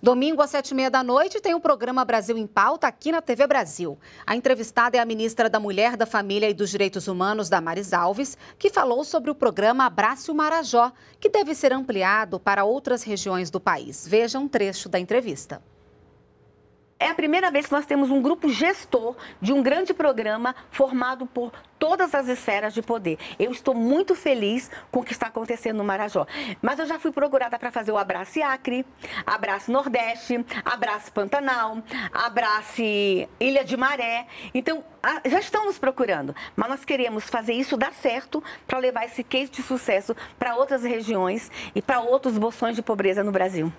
Domingo às sete e meia da noite tem o programa Brasil em Pauta aqui na TV Brasil. A entrevistada é a ministra da Mulher, da Família e dos Direitos Humanos, Damares Alves, que falou sobre o programa Abraço Marajó, que deve ser ampliado para outras regiões do país. Veja um trecho da entrevista é a primeira vez que nós temos um grupo gestor de um grande programa formado por todas as esferas de poder. Eu estou muito feliz com o que está acontecendo no Marajó. Mas eu já fui procurada para fazer o Abraço Acre, Abraço Nordeste, Abraço Pantanal, Abraço Ilha de Maré. Então, já estamos procurando, mas nós queremos fazer isso dar certo para levar esse case de sucesso para outras regiões e para outros bolsões de pobreza no Brasil.